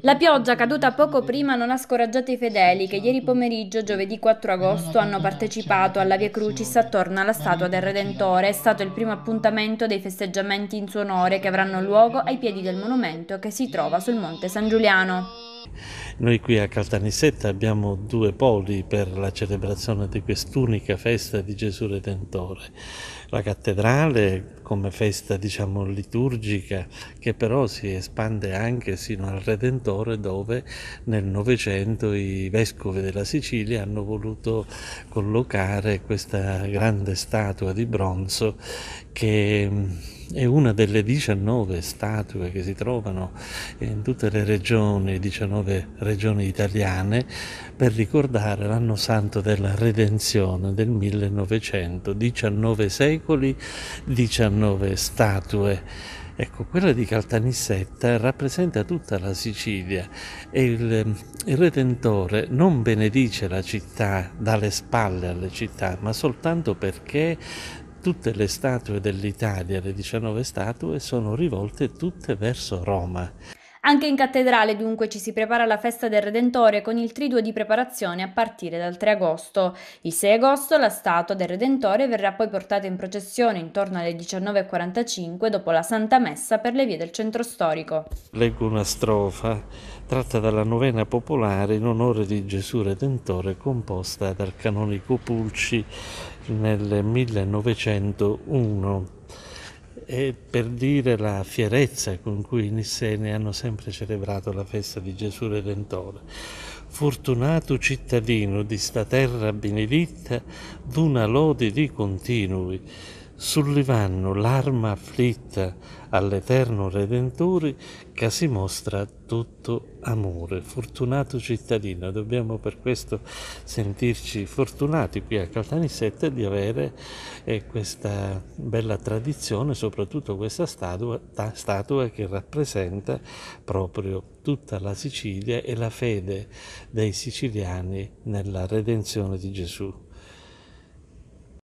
La pioggia caduta poco prima non ha scoraggiato i fedeli che ieri pomeriggio, giovedì 4 agosto, hanno partecipato alla Via Crucis attorno alla statua del Redentore. È stato il primo appuntamento dei festeggiamenti in suo onore che avranno luogo ai piedi del monumento che si trova sul Monte San Giuliano. Noi qui a Caltanissetta abbiamo due poli per la celebrazione di quest'unica festa di Gesù Redentore. La cattedrale come festa diciamo liturgica che però si espande anche sino al Redentore dove nel Novecento i vescovi della Sicilia hanno voluto collocare questa grande statua di bronzo che è una delle 19 statue che si trovano in tutte le regioni, 19 regioni italiane, per ricordare l'anno santo della redenzione del 1900, 19 secoli, 19 statue. Ecco, quella di Caltanissetta rappresenta tutta la Sicilia e il, il, Redentore non benedice la città dalle spalle alle città, ma soltanto perché tutte le statue dell'Italia, le 19 statue, sono rivolte tutte verso Roma. Anche in cattedrale dunque ci si prepara alla festa del Redentore con il triduo di preparazione a partire dal 3 agosto. Il 6 agosto la statua del Redentore verrà poi portata in processione intorno alle 19.45 dopo la Santa Messa per le vie del centro storico. Leggo una strofa tratta dalla novena popolare in onore di Gesù Redentore composta dal canonico Pulci nel 1901 e per dire la fierezza con cui i Nisseni hanno sempre celebrato la festa di Gesù Redentore. Fortunato cittadino di sta terra benedetta, d'una lode di continui sul l'arma afflitta all'eterno Redentore che si mostra tutto amore. Fortunato cittadino, dobbiamo per questo sentirci fortunati qui a Caltanissetta di avere eh, questa bella tradizione, soprattutto questa statua, ta, statua che rappresenta proprio tutta la Sicilia e la fede dei siciliani nella redenzione di Gesù.